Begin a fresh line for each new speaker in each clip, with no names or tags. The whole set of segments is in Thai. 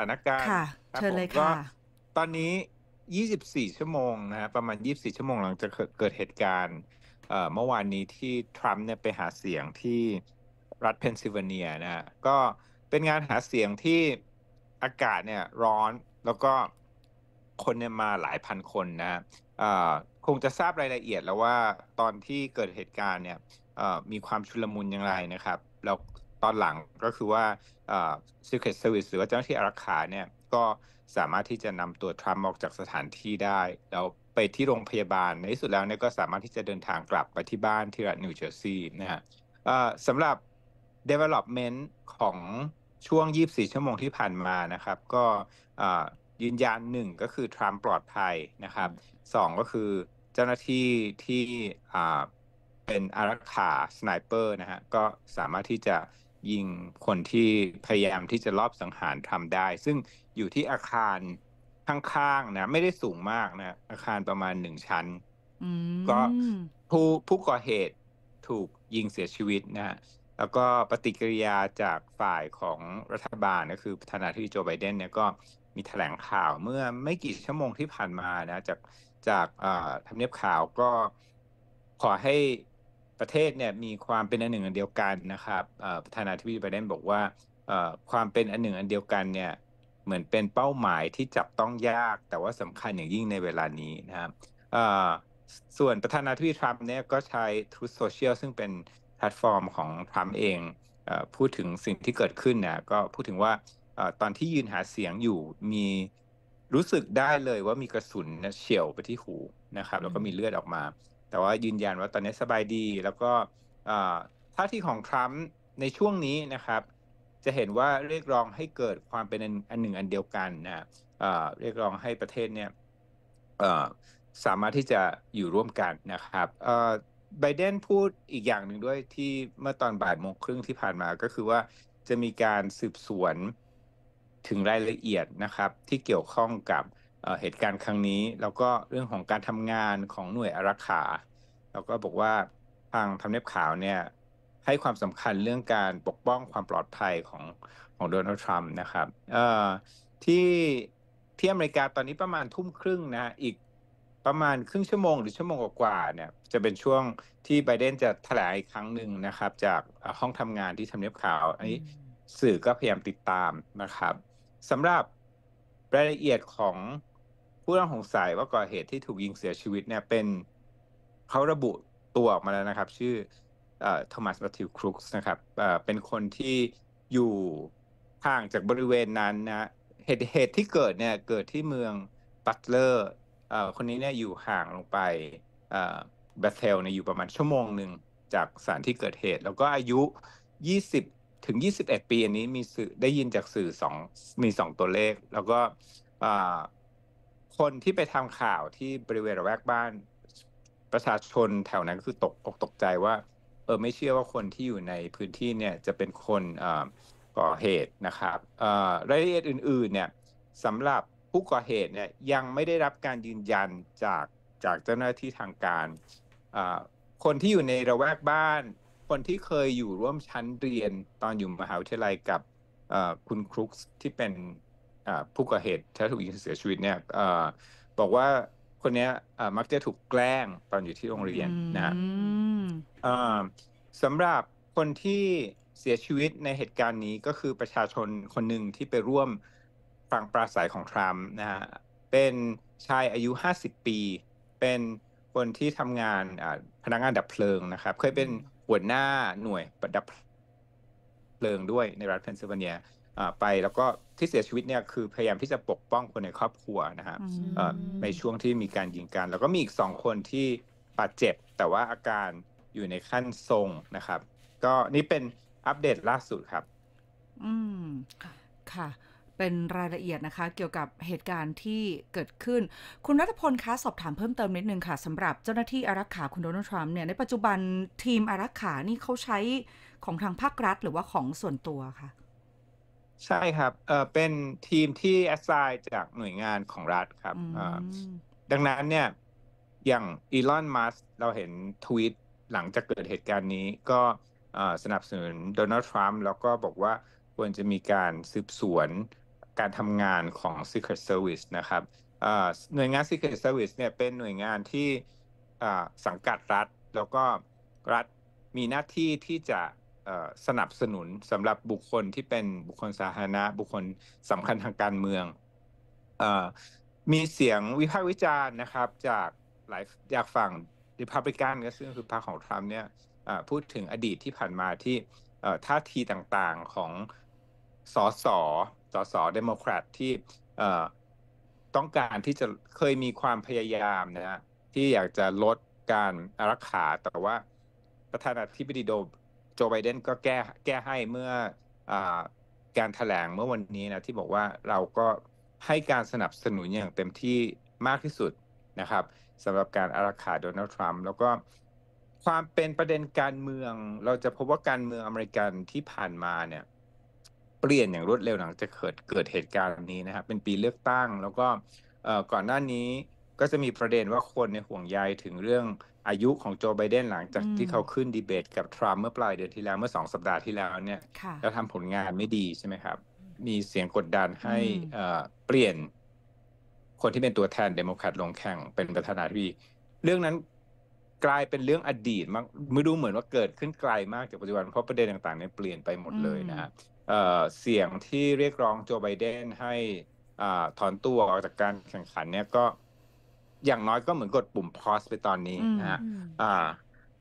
ถานการณ์ครับผมก็ตอนนี้ 24 ชั่วโมงนะฮะประมาณ 24 ชั่วโมงหลังจากเกิดเหตุการณ์เมื่อวานนี้ที่ทรัมป์เนี่ยไปหาเสียงที่รัฐเพนซิลเวเนียนะฮะ ก็เป็นงานหาเสียงที่อากาศเนี่ยร้อนแล้วก็คนเนี่ยมาหลายพันคนนะคงจะทราบรายละเอียดแล้วว่าตอนที่เกิดเหตุการณ์เนี่ยมีความชุลมุนอย่างไรนะครับ แล้วตอนหลังก็คือว่าซิลเคตสวิ v หรือว่าเจ้าหน้าที่อารักขาเนี่ยก็สามารถที่จะนำตัวทรัมป์ออกจากสถานที่ได้แล้วไปที่โรงพยาบาลในที่สุดแล้วเนี่ยก็สามารถที่จะเดินทางกลับไปที่บ้านที่รัฐนิวเจอร์ซีย์นะฮะสำหรับ development ของช่วง 24 ชั่วโมงที่ผ่านมานะครับ ก็ยืนยันหนึ่งก็คือทรัมป์ปลอดภัยนะครับสองก็คือเจ้าหน้าที่ที่เป็นอารักขาสไนเปอร์นะฮะก็สามารถที่จะยิงคนที่พยายามที่จะลอบสังหารทำได้ ซึ่งอยู่ที่อาคาร ข้างๆนะ ไม่ได้สูงมากนะ อาคารประมาณหนึ่งชั้นก็ผู้ผู้ก่อเหตุถูกยิงเสียชีวิตนะแล้วก็ปฏิกิริยาจากฝ่ายของรัฐบาลก็คือประธานาธิบดีโจไบเดนเนี่ยก็มีแถลงข่าวเมื่อไม่กี่ชั่วโมงที่ผ่านมานะ จากจากทำเนียบข่าวก็ขอใหประเทศเนี่ยมีความเป็นอันหนึ่งอันเดียวกันนะครับประธานาธิบดีไบเดนบอกว่าความเป็นอันหนึ่งอันเดียวกันเนี่ยเหมือนเป็นเป้าหมายที่จับต้องยาก แต่ว่าสำคัญอย่างยิ่งในเวลานี้นะครับส่วนประธานาธิบดีทรัมป์เนี่ยก็ใช้ทูตโซเชียลซึ่งเป็นแพลตฟอร์มของทรัมป์เองพูดถึงสิ่งที่เกิดขึ้นนะก็พูดถึงว่าตอนที่ยืนหาเสียงอยู่มีรู้สึกได้เลยว่ามีกระสุนเฉี่ยวไปที่หูนะครับแล้วก็มีเลือดออกมาแต่ว่ายืนยันว่าตอนนี้สบายดี แล้วก็ท่าทีของทรัมป์ในช่วงนี้นะครับ จะเห็นว่าเรียกร้องให้เกิดความเป็นอันหนึ่งอันเดียวกันนะเรียกร้องให้ประเทศเนี่ยสามารถที่จะอยู่ร่วมกันนะครับไบเดนพูดอีกอย่างหนึ่งด้วยที่เมื่อตอนบ่ายโมงครึ่งที่ผ่านมาก็คือว่าจะมีการสืบสวนถึงรายละเอียดนะครับ ที่เกี่ยวข้องกับเหตุการณ์ครั้งนี้แล้วก็เรื่องของการทำงานของหน่วยอารักขาแล้วก็บอกว่าทางทำเนียบขาวเนี่ยให้ความสำคัญเรื่องการปกป้องความปลอดภัยของของโดนัลด์ทรัมป์นะครับที่ที่อเมริกาตอนนี้ประมาณทุ่มครึ่งนะอีกประมาณครึ่งชั่วโมงหรือชั่วโมงกว่าเนี่ย จะเป็นช่วงที่ไบเดนจะแถลงอีกครั้งหนึ่งนะครับ จากห้องทำงานที่ทำเนียบขาวอันนี้สื่อก็พยายามติดตามนะครับสำหรับรายละเอียดของผู้ต้องสงสัยว่าก่อเหตุที่ถูกยิงเสียชีวิตเนี่ยเป็นเขาระบุตัวออกมาแล้วนะครับ ชื่อโทมัสมาทิวครุกส์นะครับเป็นคนที่อยู่ห่างจากบริเวณนั้นนะเหตุเหตุที่เกิดเนี่ยเกิดที่เมืองบัตเลอร์คนนี้เนี่ยอยู่ห่างลงไปบาเทลเนี่ยอยู่ประมาณชั่วโมงหนึ่งจากสถานที่เกิดเหตุ แล้วก็อายุ20ถึง21ปีอันนี้มีสื่อได้ยินจากสื่อสองมีสองตัวเลข แล้วก็คนที่ไปทำข่าวที่บริเวณระแวกบ้านประชาชนแถวนั้นคือตกอกตกใจว่าเออไม่เชื่อว่าคนที่อยู่ในพื้นที่เนี่ยจะเป็นคนก่อเหตุนะครับรายละเอียดอื่นๆเนี่ยสำหรับผู้ก่อเหตุเนี่ยยังไม่ได้รับการยืนยันจากจากเจ้าหน้าที่ทางการคนที่อยู่ในระแวกบ้าน คนที่เคยอยู่ร่วมชั้นเรียนตอนอยู่มหาวิทยาลัยกับคุณครุกที่เป็นผู้ก่อเหตุถ้าถูกยิงเสียชีวิตเนี่ยบอกว่าคนนี้มักจะถูกแกล้งตอนอยู่ที่โรงเรียนนะสำหรับคนที่เสียชีวิตในเหตุการณ์นี้ก็คือประชาชนคนหนึ่งที่ไปร่วมฟังปราศัยของทรัมป์นะฮะเป็นชายอายุ50ปี เป็นคนที่ทำงานพนักงานดับเพลิงนะครับเคยเป็นหัวหน้าหน่วยดับเพลิงด้วยในรัฐเพนซิลเวเนียไปแล้วก็ที่เสียชีวิตเนี่ยคือ พยายามที่จะปกป้องคนในครอบครัวนะฮะในช่วงที่มีการยิงกัน แล้วก็มีอีกสองคนที่บาดเจ็บแต่ว่าอาการอยู่ในขั้นทรงนะครับ ก็นี่เป็นอัปเดตล่าสุดครับ อืมค่ะ เป็นรายละเอียดนะคะ เกี่ยวกับเหตุการณ์ที่เกิดขึ้น คุณรัฐพลคะสอบถามเพิ่มเติมนิดนึงค่ะสำหรับเจ้าหน้าที่อารักขาคุณโดนัลด์ทรัมป์เนี่ยในปัจจุบันทีมอารักขานี่เขาใช้ของทางภาครัฐหรือว่าของส่วนตัวคะใช่ครับเออเป็นทีมที่แอสไซน์จากหน่วยงานของรัฐครับ ดังนั้นเนี่ย อย่างอีลอนมัส เราเห็นทวิตหลังจากเกิดเหตุการณ์นี้ ก็สนับสนุนโดนัลด์ทรัมป์แล้วก็บอกว่า ควรจะมีการสืบสวนการทำงานของ Secret Service นะครับ หน่วยงาน Secret Service เนี่ยเป็นหน่วยงานที่สังกัดรัฐ แล้วก็รัฐมีหน้าที่ที่จะสนับสนุนสำหรับบุคคลที่เป็นบุคคลสาธารณะบุคคลสำคัญทางการเมืองอมีเสียงวิพากษ์วิจารณ์นะครับ จากหลายจากฝั่งริพับลิกันก็ซึ่งคือพรรคของทรัมป์เนี่ยพูดถึงอดีตที่ผ่านมาที่ท่าทีต่างๆของสส สสเดโมแครตที่ต้องการที่จะเคยมีความพยายามนะฮะที่อยากจะลดการอารักขาแต่ว่า ประธานาธิบดีโดโจไบเดนก็แก้แก้ให้เมื่ออการถแถลงเมื่อวันนี้นะที่บอกว่าเราก็ให้การสนับสนุนอย่างเต็มที่มากที่สุดนะครับสำหรับการอารักขาโดนัลด์ทรัมป์แล้วก็ความเป็นประเด็นการเมืองเราจะพบว่าการเมืองอเมริกันที่ผ่านมาเนี่ยเปลี่ยนอย่างรวดเร็วหลังจากเกิดเกิดเหตุการณ์นี้นะครับเป็นปีเลือกตั้ง แล้วก็ก่อนหน้านี้ก็จะมีประเด็นว่าคนในห่วงใยถึงเรื่องอายุของโจไบเดนหลังจากที่เขาขึ้นดีเบตกับทรัมป์เมื่อปลายเดือนที่แล้วเมื่อสองสัปดาห์ที่แล้วเนี่ยแล้วทำผลงานไม่ดีใช่ไหมครับ มีเสียงกดดันให้เปลี่ยนคนที่เป็นตัวแทนเดโมแครตลงแข่งเป็นประธานาธิบดีเรื่องนั้นกลายเป็นเรื่องอดีตมากไม่ดูเหมือนว่าเกิดขึ้นไกลมาก จากปัจจุบัน เพราะประเด็นต่างๆเนี่ยเปลี่ยนไปหมดเลยนะเสียงที่เรียกร้องโจไบเดนให้ถอนตัวออกจากการแข่งขันเนี่ยก็อย่างน้อยก็เหมือนกดปุ่มพอสไปตอนนี้นะฮะอ่า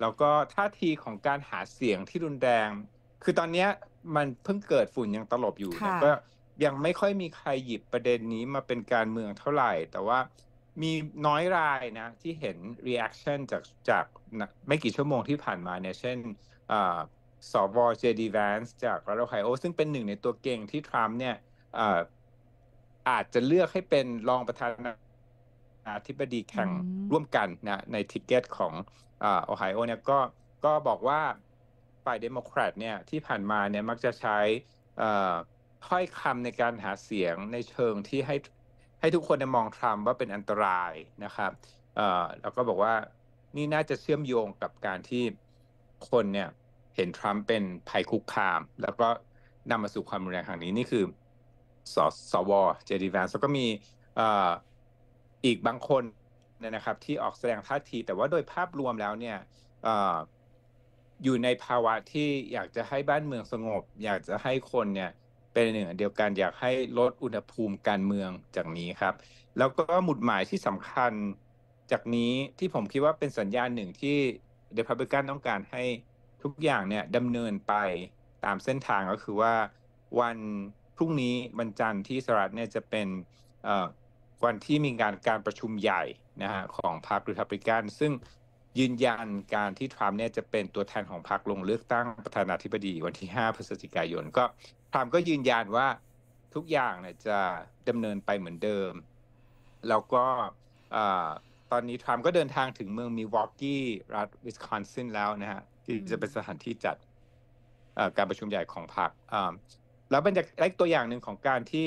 แล้วก็ท่าทีของการหาเสียงที่รุนแรง คือตอนนี้มันเพิ่งเกิดฝุ่นยังตลบอยู่่ก็ยังไม่ค่อยมีใครหยิบประเด็นนี้มาเป็นการเมืองเท่าไหร่ แต่ว่ามีน้อยรายนะ ที่เห็น reaction จากจากไม่กี่ชั่วโมงที่ผ่านมาเนี่ยเช่นสวเจดีแวนส์จากรัฐโอไฮโอ ซึ่งเป็นหนึ่งในตัวเก่งที่ทรัมป์เนี่ยอาจจะเลือกให้เป็นรองประธานาธิบดีแข่งร่วมกันนะในทิกเก็ตของโอไฮโอเนี่ยก็ก็บอกว่าฝ่ายเดโมแครตเนี่ยที่ผ่านมาเนี่ยมักจะใช้ถ้อยคำในการหาเสียงในเชิงที่ให้ให้ทุกคนมองทรัมป์ว่าเป็นอันตรายนะครับแล้วก็บอกว่านี่น่าจะเชื่อมโยงกับการที่คนเนี่ยเห็นทรัมป์เป็นภัยคุกคาม แล้วก็นำมาสู่ความรุนแรงครั้งนี้นี่คือสสวเจดีแวนแล้วก็มีอีกบางคนนนะครับที่ออกแสดงท่าที แต่ว่าโดยภาพรวมแล้วเนี่ยอยู่ในภาวะที่อยากจะให้บ้านเมืองสงบ อยากจะให้คนเนี่ยเป็นหนึ่งเดียวกัน อยากให้ลดอุณหภูมิการเมืองจากนี้ครับ แล้วก็หมุดหมายที่สำคัญจากนี้ที่ผมคิดว่าเป็นสัญญาณหนึ่งที่เดพับบิกันต้องการให้ทุกอย่างเนี่ยดำเนินไปตามเส้นทางก็คือว่าวันพรุ่งนี้วันจันทร์ที่สหรัฐเนี่ยจะเป็นวันที่มีการการประชุมใหญ่นะฮะของพรรครีพับลิกันซึ่งยืนยันการที่ทรัมป์เนี่ยจะเป็นตัวแทนของพรรคลงเลือกตั้งประธานาธิบดีวันที่5พฤศจิกายน ก็ทรัมป์ก็ยืนยันว่าทุกอย่างเนี่ยจะดำเนินไปเหมือนเดิม แล้วก็ตอนนี้ทรัมป์ก็เดินทางถึงเมืองมิวอกกี้รัฐวิสคอนซินแล้วนะฮะที่จะเป็นสถานที่จัดการประชุมใหญ่ของพรรคแล้วป็นอีกตัวอย่างหนึ่งของการที่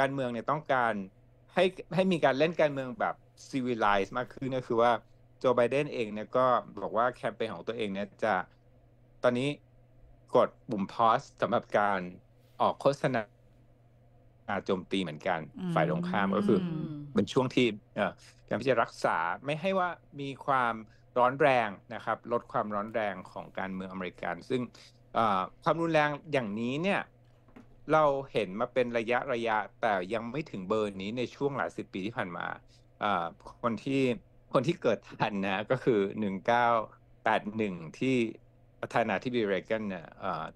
การเมืองเนี่ยต้องการให้ให้มีการเล่นการเมืองแบบซีวิลไลซ์มากขึ้นก็คือว่าโจไบเดนเองเนี่ยก็บอกว่าแคมเปญของตัวเองเนี่ยจะตอนนี้กดปุ่มพอสสำหรับการออกโฆษณาอาโจมตีเหมือนกันฝ่ายตรงข้ามก็คือเป็นช่วงที่การที่จะรักษาไม่ให้ว่ามีความร้อนแรงนะครับ ลดความร้อนแรงของการเมืองอเมริกัน ซึ่งความรุนแรงอย่างนี้เนี่ยเราเห็นมาเป็นระยะระยะ แต่ยังไม่ถึงเบอร์นี้ในช่วงหลายสิบปีที่ผ่านมาคนที่คนที่เกิดทันนะก็คือ 1981 ที่ประธานาธิบดีเรแกนเนี่ย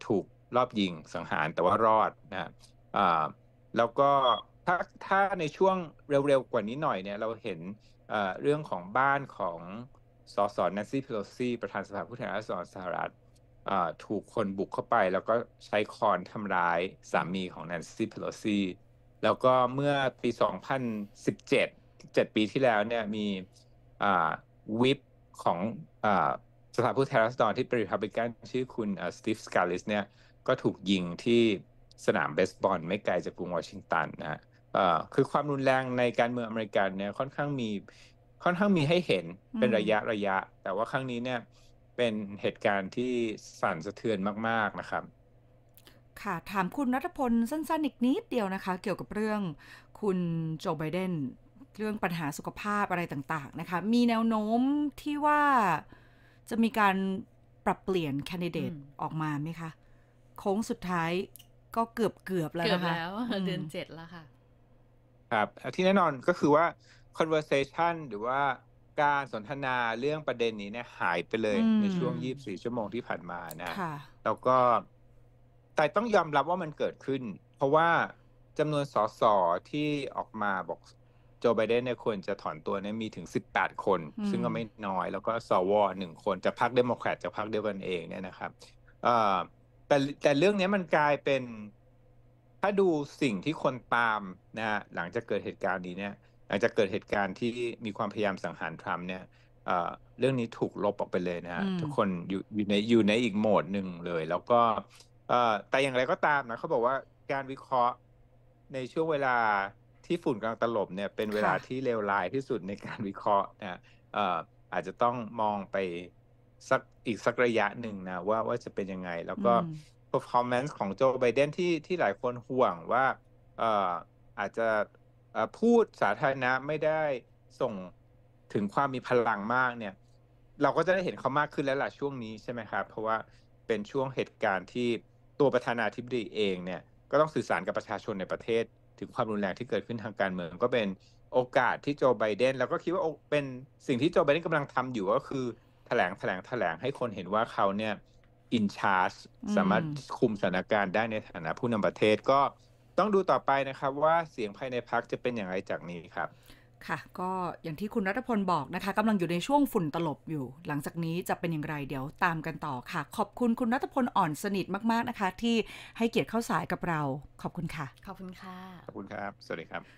ถูกรอบยิงสังหารแต่ว่ารอดนะแล้วก็ถ้าถ้าในช่วงเร็วๆ กว่านี้หน่อยเนี่ย เราเห็นเรื่องของบ้านของสสอนนซี่เพโลซีประธานสภาผู้แทนราษฎรสหรัฐถูกคนบุกเข้าไปแล้วก็ใช้คอนทำร้ายสามีของแนนซี่เพโลซีแล้วก็เมื่อปี 2017 7 ปีที่แล้วเนี่ยมีวิปของสภาผู้แทนราษฎรที่เป็นริพับลิกันชื่อคุณสตีฟสกาลิสเนี่ยก็ถูกยิงที่สนามเบสบอลไม่ไกลจากกรุงวอชิงตันนะฮะคือความรุนแรงในการเมืองอเมริกันเนี่ยค่อนข้างมีค่อนข้างมีให้เห็นเป็นระยะระยะ แต่ว่าครั้งนี้เนี่ยเป็นเหตุการณ์ที่สั่นสะเทือนมาก ๆ นะครับ ค่ะถามคุณนัทพลสั้นๆอีกนิดเดียวนะคะ เกี่ยวกับเรื่องคุณโจไบเดนเรื่องปัญหาสุขภาพอะไรต่างๆนะคะ มีแนวโน้มที่ว่าจะมีการปรับเปลี่ยนแคนดิเดตออกมาไหมคะโค้งสุดท้ายก็เกือบเกือบแล้วนะคะเดือนเจ็ดแล้วค่ะครับที่แน่นอนก็คือว่า conversation หรือว่าการสนทนาเรื่องประเด็นนี้เนี่ย หายไปเลยในช่วง 24 ชั่วโมงที่ผ่านมานะแล้วก็ แต่ต้องยอมรับว่ามันเกิดขึ้น เพราะว่าจำนวนสสที่ออกมาบอก โจไบเดนเนี่ยควรจะถอนตัวเนี่ยมีถึง 18 คน ซึ่งก็ไม่น้อย แล้วก็สวหนึ่งคนจะพักเดโมแครตจะพักเดียวกันเองเนี่ยนะครับแต่แต่เรื่องนี้มันกลายเป็นถ้าดูสิ่งที่คนตามนะะหลังจากเกิดเหตุการณ์นี้เนี่ยหลังจากเกิดเหตุการณ์ที่มีความพยายามสังหารทรัมป์เนี่ยเรื่องนี้ถูกลบออกไปเลยนะฮะทุกคนอยู่อยู่ในอยู่ในอีกโหมดหนึ่งเลย แล้วก็แต่อย่างไรก็ตามนะเขาบอกว่าการวิเคราะห์ ในช่วงเวลาที่ฝุ่นกำลังตลบเนี่ยเป็นเวลาที่เลวร้ายที่สุดในการวิเคราะห์นะอาจจะต้องมองไปสักอีกสักระยะหนึ่งนะว่าว่าจะเป็นยังไง แล้วก็ performance ของโจไบเดนที่ที่หลายคนห่วงว่าอาจจะพูดสาธารณะไม่ได้ส่งถึงความมีพลังมากเนี่ย เราก็จะได้เห็นเขามากขึ้นแล้วล่ะช่วงนี้ใช่ไหมครับเพราะว่าเป็นช่วงเหตุการณ์ที่ตัวประธานาธิบดีเองเนี่ยก็ต้องสื่อสารกับประชาชนในประเทศ ถึงความรุนแรงที่เกิดขึ้นทางการเมืองก็เป็นโอกาสที่โจไบเดน แล้วก็คิดว่าเป็นสิ่งที่โจไบเดนกำลังทำอยู่ก็คือ แถลงแถลงแถลงให้คนเห็นว่าเขาเนี่ยอินชาร์สสามารถคุมสถานการณ์ได้ในฐานะผู้นำประเทศก็ต้องดูต่อไปนะครับว่าเสียงภายในพักจะเป็นอย่างไรจากนี้ครับ ค่ะ ก็อย่างที่คุณรัฐพลบอกนะคะกำลังอยู่ในช่วงฝุ่นตลบอยู่ หลังจากนี้จะเป็นอย่างไรเดี๋ยวตามกันต่อค่ะ ขอบคุณคุณรัฐพลอ่อนสนิทมาก ๆ นะคะ ที่ให้เกียรติเข้าสายกับเรา ขอบคุณค่ะขอบคุณค่ะขอบคุณครับ สวัสดีครับ